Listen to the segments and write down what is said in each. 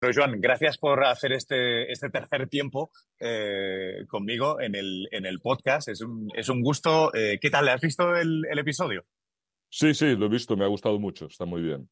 Pero Joan, gracias por hacer este, este tercer tiempo eh, conmigo en el, en el podcast. Es un, gusto. Eh, ¿Qué tal? ¿Has visto el, episodio? Sí, sí, lo he visto. Me ha gustado mucho. Está muy bien.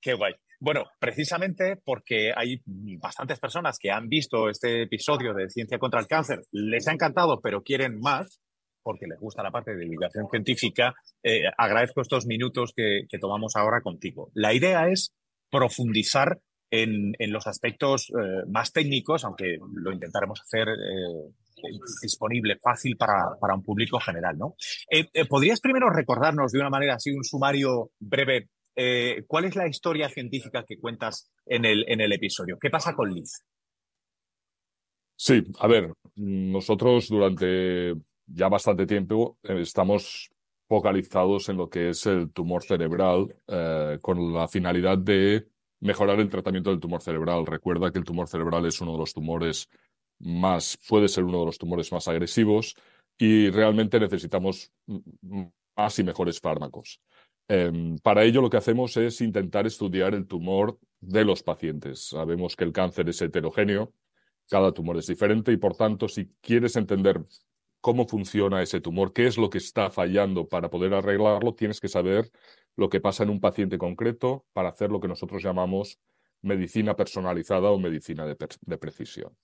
Qué guay. Bueno, precisamente porque hay bastantes personas que han visto este episodio de Ciencia contra el Cáncer, les ha encantado, pero quieren más porque les gusta la parte de divulgación científica, eh, agradezco estos minutos que, que tomamos ahora contigo. La idea es profundizar en, los aspectos eh, más técnicos, aunque lo intentaremos hacer eh, disponible, fácil para, un público general. ¿no? Eh, ¿Podrías primero recordarnos de una manera así un sumario breve? ¿Cuál es la historia científica que cuentas en el, en el episodio? ¿Qué pasa con Liz? Sí, a ver, nosotros durante ya bastante tiempo estamos focalizados en lo que es el tumor cerebral con la finalidad de mejorar el tratamiento del tumor cerebral. Recuerda que el tumor cerebral es uno de los tumores más, puede ser uno de los tumores más agresivos y realmente necesitamos más y mejores fármacos. Em, para ello lo que hacemos es intentar estudiar el tumor de los pacientes. Sabemos que el cáncer es heterogéneo, cada tumor es diferente y por tanto si quieres entender cómo funciona ese tumor, qué es lo que está fallando para poder arreglarlo, tienes que saber lo que pasa en un paciente concreto para hacer lo que nosotros llamamos medicina personalizada o medicina de, precisión.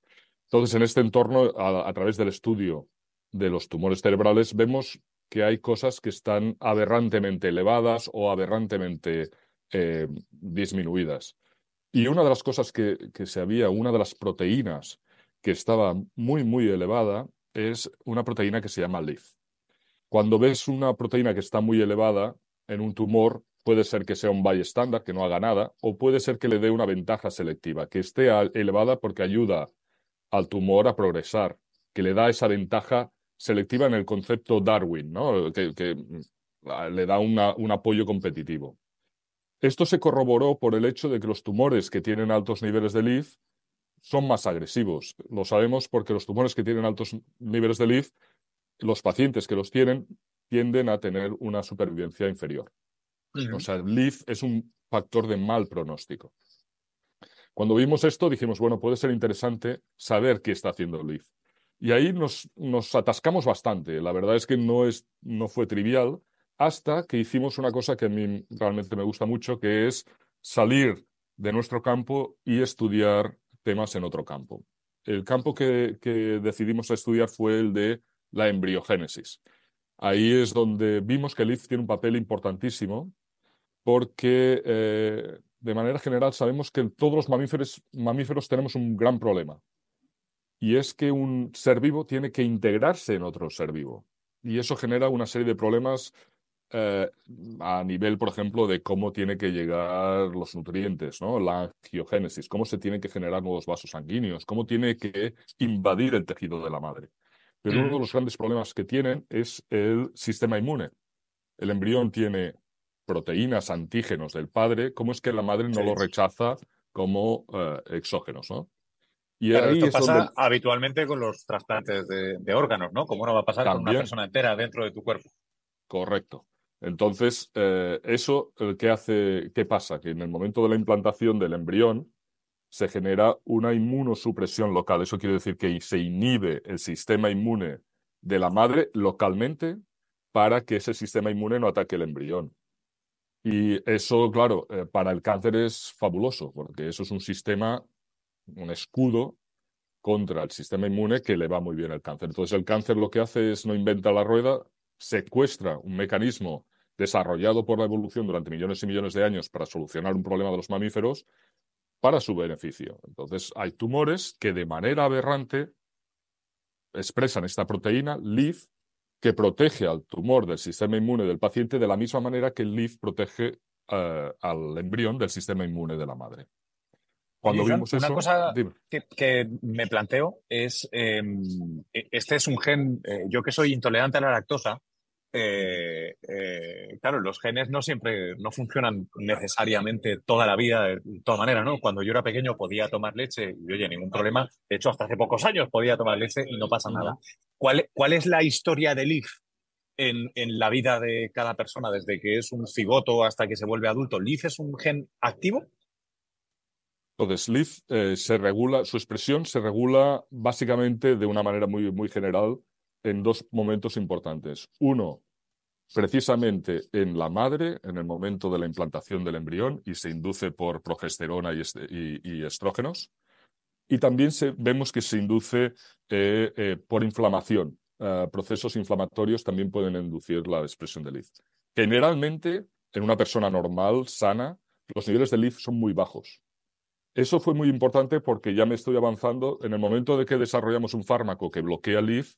Entonces, en este entorno, a, través del estudio de los tumores cerebrales, vemos que hay cosas que están aberrantemente elevadas o aberrantemente eh, disminuidas. Y una de las cosas que, que, se había, una de las proteínas que estaba muy, muy elevada, es una proteína que se llama LIF. Cuando ves una proteína que está muy elevada, en un tumor puede ser que sea un valle estándar, que no haga nada, o puede ser que le dé una ventaja selectiva, que esté elevada porque ayuda al tumor a progresar, que le da esa ventaja selectiva en el concepto Darwin, ¿no? que, mm, le da un apoyo competitivo. Esto se corroboró por el hecho de que los tumores que tienen altos niveles de LIF son más agresivos. Lo sabemos porque los tumores que tienen altos niveles de LIF, los pacientes que los tienen tienden a tener una supervivencia inferior. O sea, LIF es un factor de mal pronóstico. Cuando vimos esto dijimos, bueno, puede ser interesante saber qué está haciendo LIF. Y ahí nos, atascamos bastante. La verdad es que no, es, no fue trivial hasta que hicimos una cosa que a mí realmente me gusta mucho, que es salir de nuestro campo y estudiar temas en otro campo. El campo que decidimos estudiar fue el de la embriogénesis. Ahí es donde vimos que el IF e tiene un papel importantísimo, porque eh, de manera general sabemos que todos los mamíferos, mamíferos tenemos un gran problema, y es que un ser vivo tiene que integrarse en otro ser vivo, y eso genera una serie de problemas eh, a nivel, por ejemplo, de cómo tiene que llegar los nutrientes, La angiogénesis, cómo se tienen que generar nuevos vasos sanguíneos, cómo tiene que invadir el tejido de la madre. Pero uno de los grandes problemas que tienen es el sistema inmune. El embrión tiene proteínas, antígenos del padre, ¿cómo es que la madre no lo rechaza como eh, exógenos? Y esto pasa habitualmente con los trasplantes de, órganos, ¿no? ¿Cómo no va a pasar con una persona entera dentro de tu cuerpo. Correcto. Entonces, eh, eso, eh, ¿qué hace? ¿Qué pasa? Que en el momento de la implantación del embrión, se genera una inmunosupresión local. Eso quiere decir que se inhibe el sistema inmune de la madre localmente para que ese sistema inmune no ataque el embrión. Y eso, claro, eh, para el cáncer es fabuloso, porque eso es un sistema, un escudo contra el sistema inmune que le va muy bien al cáncer. Entonces el cáncer lo que hace es no inventa la rueda, secuestra un mecanismo desarrollado por la evolución durante millones y millones de años para solucionar un problema de los mamíferos para su beneficio. Entonces, hay tumores que de manera aberrante expresan esta proteína, LIF, que protege al tumor del sistema inmune del paciente de la misma manera que el LIF protege eh, al embrión del sistema inmune de la madre. Cuando vimos una cosa que, me planteo es, em, e-, este es un gen, eh, yo que soy intolerante a la lactosa, eh, eh, claro, los genes no siempre, no funcionan necesariamente toda la vida eh, de toda manera, ¿no? Cuando yo era pequeño podía tomar leche y, oye, ningún problema. De hecho, hasta hace pocos años podía tomar leche y no pasa nada. ¿Cuál, es la historia del LIF en, la vida de cada persona, desde que es un cigoto hasta que se vuelve adulto? ¿LIF es un gen activo? Entonces, LIF se regula, su expresión se regula básicamente de una manera muy, muy general en dos momentos importantes. Uno, precisamente en la madre, en el momento de la implantación del embrión, y se induce por progesterona y, este, estrógenos. Y también vemos que se induce eh, eh, por inflamación. Ah, procesos inflamatorios también pueden inducir la expresión de LIF. Generalmente, en una persona normal, sana, los niveles de LIF son muy bajos. Eso fue muy importante porque ya me estoy avanzando. En el momento de que desarrollamos un fármaco que bloquea LIF,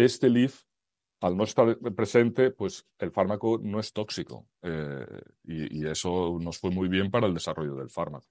este LIF, al no estar presente, pues el fármaco no es tóxico. Eh, y, eso nos fue muy bien para el desarrollo del fármaco.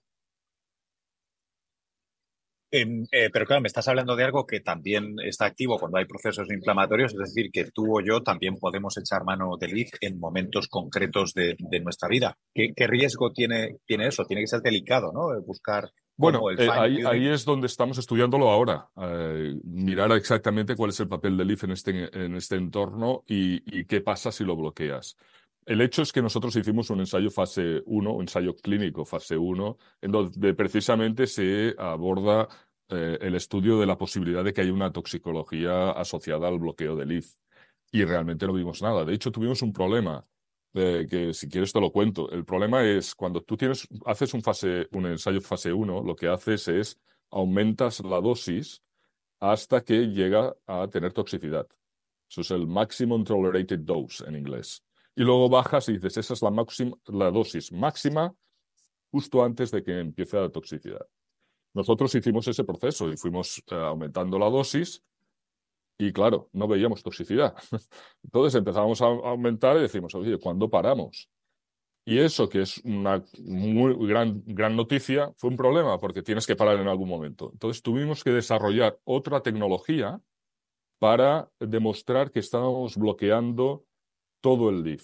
Em, eh, pero claro, me estás hablando de algo que también está activo cuando hay procesos inflamatorios, es decir, que tú o yo también podemos echar mano del LIF en momentos concretos de, nuestra vida. ¿Qué, ¿Qué, riesgo tiene, tiene eso? Tiene que ser delicado, ¿no? Eh, buscar bueno, eh, ahí, es donde estamos estudiándolo ahora. Eh, mirar exactamente cuál es el papel del IF en este, en este entorno y, qué pasa si lo bloqueas. El hecho es que nosotros hicimos un ensayo fase 1, un ensayo clínico fase 1, en donde precisamente se aborda eh, el estudio de la posibilidad de que haya una toxicología asociada al bloqueo del IF. Y realmente no vimos nada. De hecho, tuvimos un problema eh, que si quieres te lo cuento. El problema es cuando tú tienes, haces un, fase, un ensayo fase 1, lo que haces es aumentas la dosis hasta que llega a tener toxicidad. Eso es el maximum tolerated dose en inglés. Y luego bajas y dices, esa es la, la dosis máxima justo antes de que empiece la toxicidad. Nosotros hicimos ese proceso y fuimos eh, aumentando la dosis y claro, no veíamos toxicidad. Entonces empezábamos a aumentar y decimos, oye, ¿cuándo paramos? Y eso, que es una muy gran, gran noticia, fue un problema porque tienes que parar en algún momento. Entonces tuvimos que desarrollar otra tecnología para demostrar que estábamos bloqueando todo el leaf.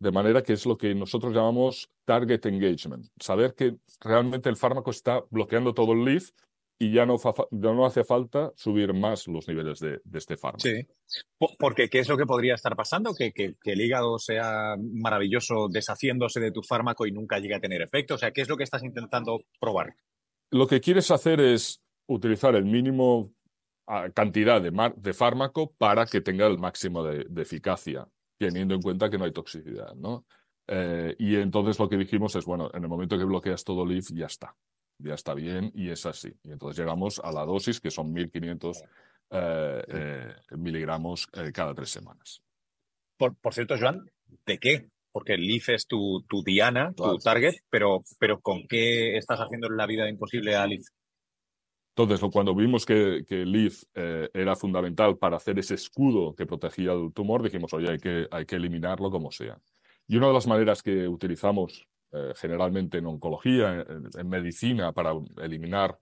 De manera que es lo que nosotros llamamos target engagement. Saber que realmente el fármaco está bloqueando todo el leaf y ya no, no hace falta subir más los niveles de, este fármaco. Sí, porque ¿qué es lo que podría estar pasando? ¿Que, el hígado sea maravilloso deshaciéndose de tu fármaco y nunca llegue a tener efecto. O sea, ¿qué es lo que estás intentando probar? Lo que quieres hacer es utilizar el mínimo ah, cantidad de, fármaco para que tenga el máximo de, eficacia, teniendo en cuenta que no hay toxicidad, ¿no? Eh, y entonces lo que dijimos es, bueno, en el momento que bloqueas todo LIF, ya está ya está bien y es así. Y entonces llegamos a la dosis que son 1500 eh, eh, miligramos eh, cada tres semanas. Por, cierto, Joan, ¿de qué? porque el Leaf e es tu, tu diana, tu target, pero, pero ¿con qué estás haciendo la vida imposible a Leaf? E? Entonces, cuando vimos que, el Leaf e, era fundamental para hacer ese escudo que protegía el tumor, dijimos, oye, hay que, hay que eliminarlo como sea. Y una de las maneras que utilizamos eh, generalmente en oncología, en, medicina, para eliminar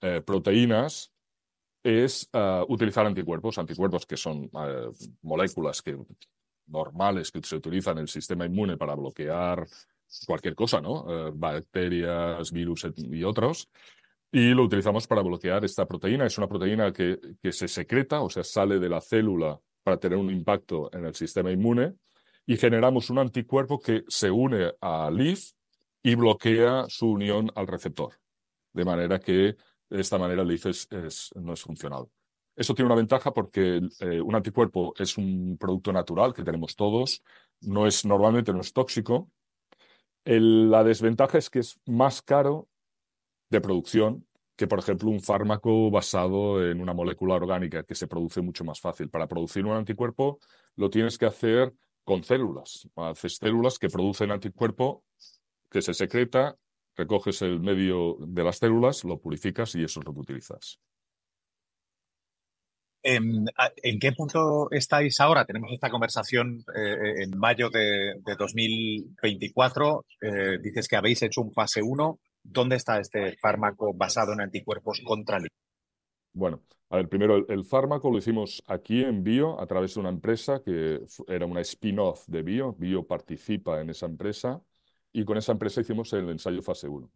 eh, proteínas, es eh, utilizar anticuerpos, anticuerpos que son moléculas que, normales que se utilizan en el sistema inmune para bloquear cualquier cosa, ¿no? bacterias, virus y otros. Y lo utilizamos para bloquear esta proteína. Es una proteína que, que se secreta, o sea, sale de la célula para tener un impacto en el sistema inmune y generamos un anticuerpo que se une a LIF y bloquea su unión al receptor. De manera que de esta manera el dices, no es funcional. Eso tiene una ventaja porque eh, un anticuerpo es un producto natural que tenemos todos, no es, normalmente no es tóxico. la desventaja es que es más caro de producción que, por ejemplo, un fármaco basado en una molécula orgánica que se produce mucho más fácil. Para producir un anticuerpo lo tienes que hacer con células. Haces células que producen anticuerpo que se secreta, recoges el medio de las células, lo purificas y eso es lo que utilizas. Em, ¿En, qué punto estáis ahora? Tenemos esta conversación eh, en mayo de, 2024. Eh, dices que habéis hecho un fase 1. ¿Dónde está este fármaco basado en anticuerpos contra el Bueno, a ver, primero el, el, fármaco lo hicimos aquí en Bio a través de una empresa que era una spin-off de Bio. Bio participa en esa empresa y con esa empresa hicimos el ensayo fase 1.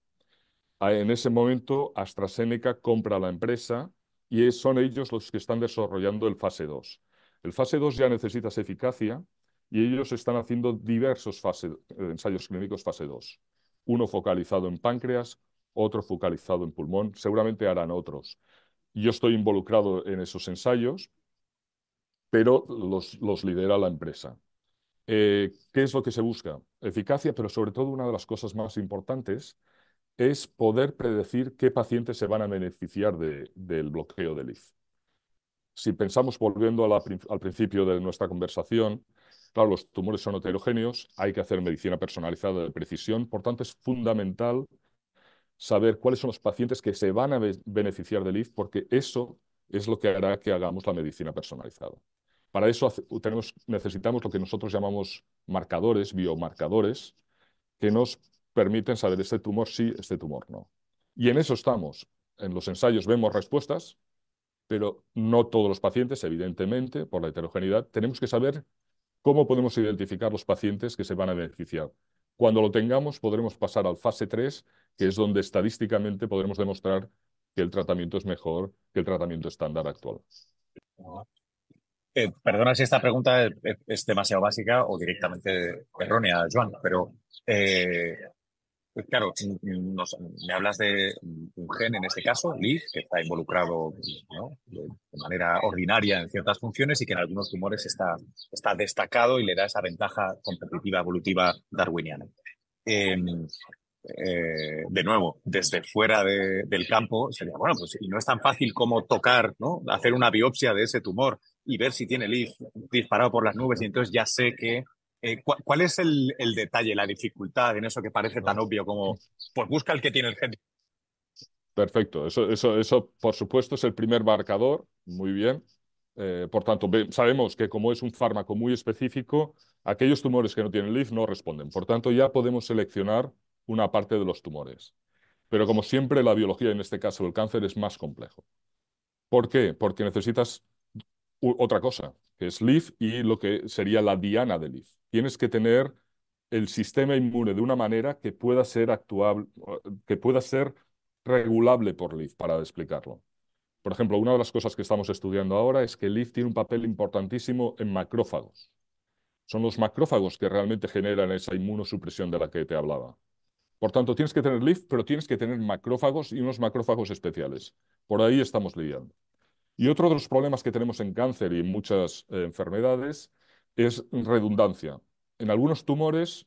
Ah, en ese momento, AstraZeneca compra la empresa y son ellos los que están desarrollando el fase 2. El fase 2 ya necesitas eficacia y ellos están haciendo diversos eh, ensayos clínicos fase 2. Uno focalizado en páncreas, otro focalizado en pulmón, seguramente harán otros. Yo estoy involucrado en esos ensayos, pero los lidera la empresa. Eh, ¿Qué es lo que se busca? Eficacia, pero sobre todo una de las cosas más importantes es poder predecir qué pacientes se van a beneficiar del bloqueo del IF. Si pensamos, volviendo al principio de nuestra conversación, claro, los tumores son heterogéneos, hay que hacer medicina personalizada de precisión, por tanto es fundamental saber cuáles son los pacientes que se van a beneficiar del IF, porque eso es lo que hará que hagamos la medicina personalizada. Para eso tenemos, necesitamos lo que nosotros llamamos marcadores, biomarcadores, que nos permiten saber este tumor sí, este tumor no. Y en eso estamos. En los ensayos vemos respuestas, pero no todos los pacientes, evidentemente, por la heterogeneidad. Tenemos que saber cómo podemos identificar los pacientes que se van a beneficiar. Cuando lo tengamos, podremos pasar al fase 3, que es donde estadísticamente podremos demostrar que el tratamiento es mejor que el tratamiento estándar actual. Eh, perdona si esta pregunta es, demasiado básica o directamente errónea, Joan, pero claro, me hablas de un gen en este caso, LID, que está involucrado de, manera ordinaria en ciertas funciones y que en algunos tumores está, destacado y le da esa ventaja competitiva evolutiva darwiniana. Em, eh, de nuevo, desde fuera del campo, sería, bueno, pues no es tan fácil como tocar, ¿no? Hacer una biopsia de ese tumor y ver si tiene el IF disparado por las nubes y entonces ya sé que... Eh, ¿Cuál es el, detalle, la dificultad en eso que parece tan obvio como, pues busca el que tiene el gen Perfecto, eso, eso, por supuesto es el primer marcador, muy bien. Eh, por tanto, sabemos que como es un fármaco muy específico, aquellos tumores que no tienen LIF no responden. Por tanto, ya podemos seleccionar una parte de los tumores. Pero como siempre, la biología, en este caso el cáncer, es más complejo. ¿Por qué? Porque necesitas otra cosa, que es Leaf y lo que sería la diana de Leaf. Tienes que tener el sistema inmune de una manera que pueda ser actuable, que pueda ser regulable por Leaf, para explicarlo. Por ejemplo, una de las cosas que estamos estudiando ahora es que Leaf tiene un papel importantísimo en macrófagos. Son los macrófagos que realmente generan esa inmunosupresión de la que te hablaba. Por tanto, tienes que tener LIF, pero tienes que tener macrófagos y unos macrófagos especiales. Por ahí estamos lidiando. Y otro de los problemas que tenemos en cáncer y en muchas eh, enfermedades es redundancia. En algunos tumores,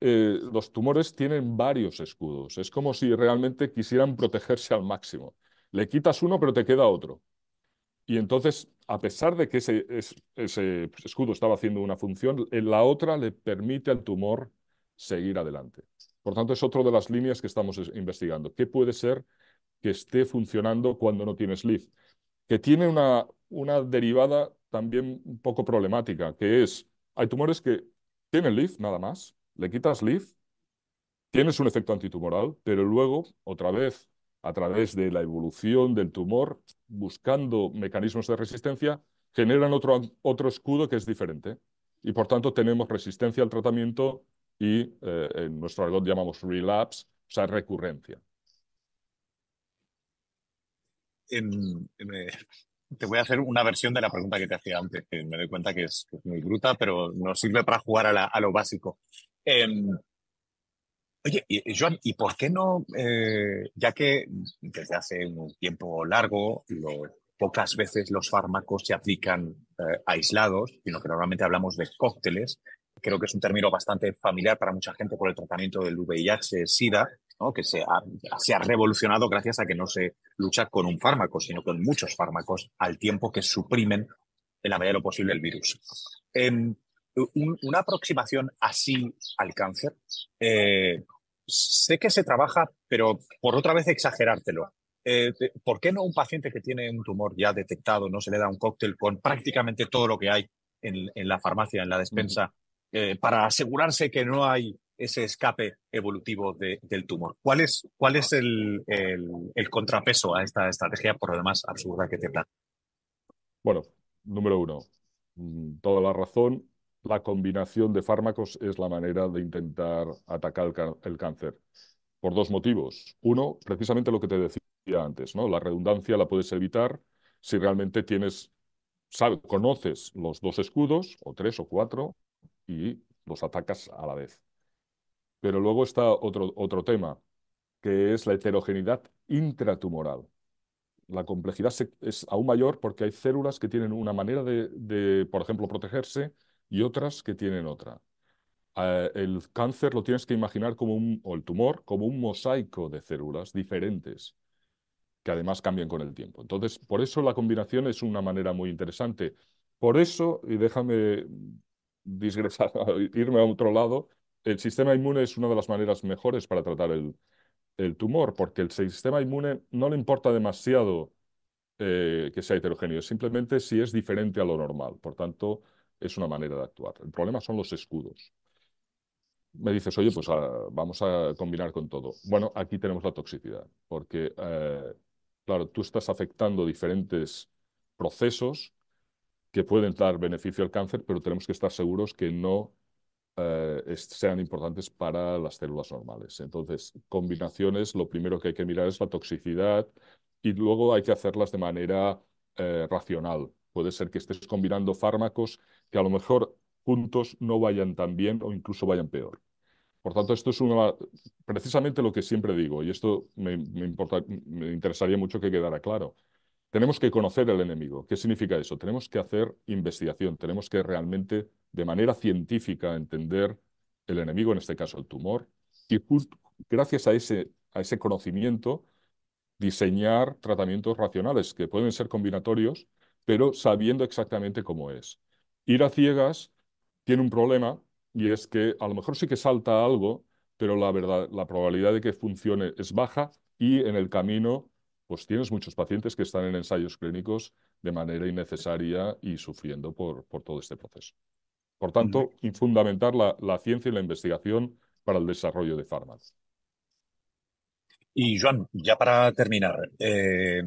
eh, los tumores tienen varios escudos. Es como si realmente quisieran protegerse al máximo. Le quitas uno, pero te queda otro. Y entonces, a pesar de que ese, escudo estaba haciendo una función, eh, la otra le permite al tumor seguir adelante. Por tanto, es otra de las líneas que estamos investigando. ¿Qué puede ser que esté funcionando cuando no tienes LIF? que tiene una, derivada también un poco problemática, que es, hay tumores que tienen LIF nada más, le quitas LIF, tienes un efecto antitumoral, pero luego, otra vez, a través de la evolución del tumor, buscando mecanismos de resistencia, generan otro, otro escudo que es diferente. Y por tanto tenemos resistencia al tratamiento y eh, en nuestro argot llamamos relapse, o sea, recurrencia. Eh, te voy a hacer una versión de la pregunta que te hacía antes, me doy cuenta que es, muy bruta, pero nos sirve para jugar a, lo básico. Em, oye, y, Joan, ¿y por qué no, eh, ya que desde hace un tiempo largo, pocas veces los fármacos se aplican eh, aislados, sino que normalmente hablamos de cócteles, creo que es un término bastante familiar para mucha gente por el tratamiento del VIH-Sida, que se ha, revolucionado gracias a que no se lucha con un fármaco, sino con muchos fármacos al tiempo que suprimen de la medida de lo posible el virus. Em, una aproximación así al cáncer, eh, sé que se trabaja, pero por otra vez exagerártelo. Eh, ¿Por qué no un paciente que tiene un tumor ya detectado no se le da un cóctel con prácticamente todo lo que hay en la farmacia, en la despensa, eh, para asegurarse que no hay ese escape evolutivo del tumor. ¿Cuál es, cuál es el, contrapeso a esta estrategia, por lo demás absurda que te plantea? Bueno, número uno, mm, toda la razón, la combinación de fármacos es la manera de intentar atacar el, cáncer. Por dos motivos. Uno, precisamente lo que te decía antes, ¿no? La redundancia la puedes evitar si realmente tienes, sabes, conoces los dos escudos, o tres o cuatro, y los atacas a la vez. Pero luego está otro, tema, que es la heterogeneidad intratumoral. La complejidad es aún mayor porque hay células que tienen una manera de, por ejemplo, protegerse y otras que tienen otra. Ah, el cáncer lo tienes que imaginar como un, o el tumor, como un mosaico de células diferentes que además cambian con el tiempo. Entonces, por eso la combinación es una manera muy interesante. Por eso, y déjame irme a otro lado, el sistema inmune es una de las maneras mejores para tratar el, tumor, porque el sistema inmune no le importa demasiado eh, que sea heterogéneo, simplemente si es diferente a lo normal. Por tanto, es una manera de actuar. El problema son los escudos. Me dices, oye, pues ah, vamos a combinar con todo. Bueno, aquí tenemos la toxicidad, porque, eh, claro, tú estás afectando diferentes procesos que pueden dar beneficio al cáncer, pero tenemos que estar seguros que no eh, sean importantes para las células normales. Entonces, combinaciones, lo primero que hay que mirar es la toxicidad y luego hay que hacerlas de manera eh, racional. Puede ser que estés combinando fármacos que a lo mejor juntos no vayan tan bien o incluso vayan peor. Por tanto, esto es precisamente lo que siempre digo, y esto me interesaría mucho que quedara claro. Tenemos que conocer el enemigo. ¿Qué significa eso? Tenemos que hacer investigación, tenemos que realmente, de manera científica, entender el enemigo, en este caso el tumor, y gracias a ese, a ese conocimiento, diseñar tratamientos racionales que pueden ser combinatorios, pero sabiendo exactamente cómo es. Ir a ciegas tiene un problema y es que a lo mejor sí que salta algo, pero la verdad, la probabilidad de que funcione es baja y en el camino pues tienes muchos pacientes que están en ensayos clínicos de manera innecesaria y sufriendo por, por todo este proceso. Por tanto, fundamentar la, la, ciencia y la investigación para el desarrollo de fármacos. Y Joan, ya para terminar, eh,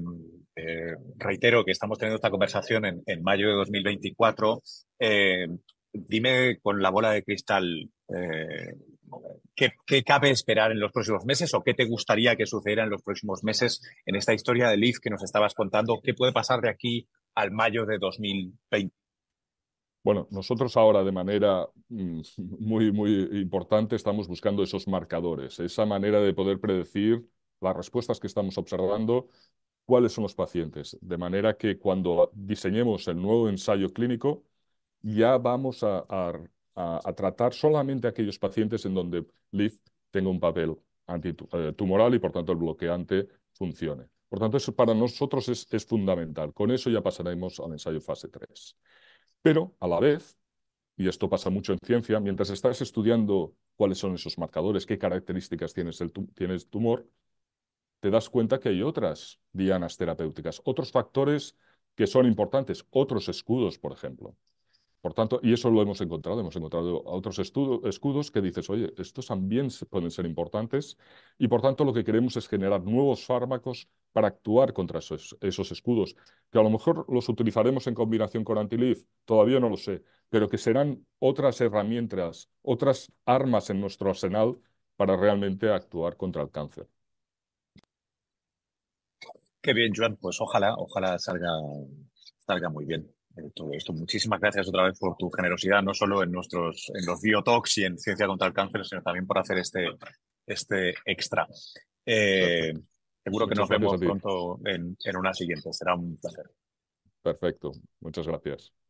eh, reitero que estamos teniendo esta conversación en, mayo de 2024. Eh, dime con la bola de cristal ¿Qué, cabe esperar en los próximos meses o qué te gustaría que sucediera en los próximos meses en esta historia del IF que nos estabas contando? ¿Qué puede pasar de aquí al mayo de 2020? Bueno, nosotros ahora de manera mm, muy, muy importante estamos buscando esos marcadores, esa manera de poder predecir las respuestas que estamos observando, cuáles son los pacientes, de manera que cuando diseñemos el nuevo ensayo clínico ya vamos a a, tratar solamente aquellos pacientes en donde LIF tenga un papel antitumoral eh, y por tanto el bloqueante funcione. Por tanto, eso para nosotros es, fundamental. Con eso ya pasaremos al ensayo fase 3. Pero a la vez, y esto pasa mucho en ciencia, mientras estás estudiando cuáles son esos marcadores, qué características tienes el tiene el tumor, te das cuenta que hay otras dianas terapéuticas, otros factores que son importantes, otros escudos, por ejemplo. Por tanto, y eso lo hemos encontrado, hemos encontrado otros escudos que dices, oye, estos también pueden ser importantes y por tanto lo que queremos es generar nuevos fármacos para actuar contra esos, escudos, que a lo mejor los utilizaremos en combinación con Antilif, todavía no lo sé, pero que serán otras herramientas, otras armas en nuestro arsenal para realmente actuar contra el cáncer. Qué bien, Joan, pues ojalá, ojalá salga, salga muy bien todo esto. Muchísimas gracias otra vez por tu generosidad, no solo en nuestros en los biotox y en ciencia contra el cáncer, sino también por hacer este, este extra. Eh, seguro que nos vemos pronto en, en una siguiente. Será un placer. Perfecto. Muchas gracias.